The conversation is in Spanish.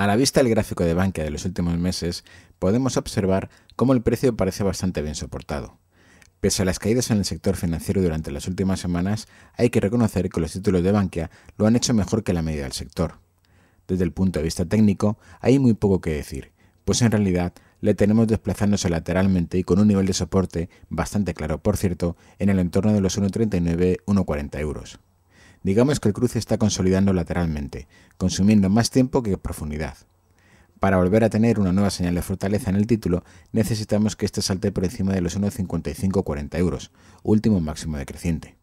A la vista del gráfico de Bankia de los últimos meses, podemos observar cómo el precio parece bastante bien soportado. Pese a las caídas en el sector financiero durante las últimas semanas, hay que reconocer que los títulos de Bankia lo han hecho mejor que la media del sector. Desde el punto de vista técnico, hay muy poco que decir, pues en realidad le tenemos desplazándose lateralmente y con un nivel de soporte bastante claro, por cierto, en el entorno de los 1,39-1,40 euros. Digamos que el cruce está consolidando lateralmente, consumiendo más tiempo que profundidad. Para volver a tener una nueva señal de fortaleza en el título, necesitamos que éste salte por encima de los 1,5540 euros, último máximo decreciente.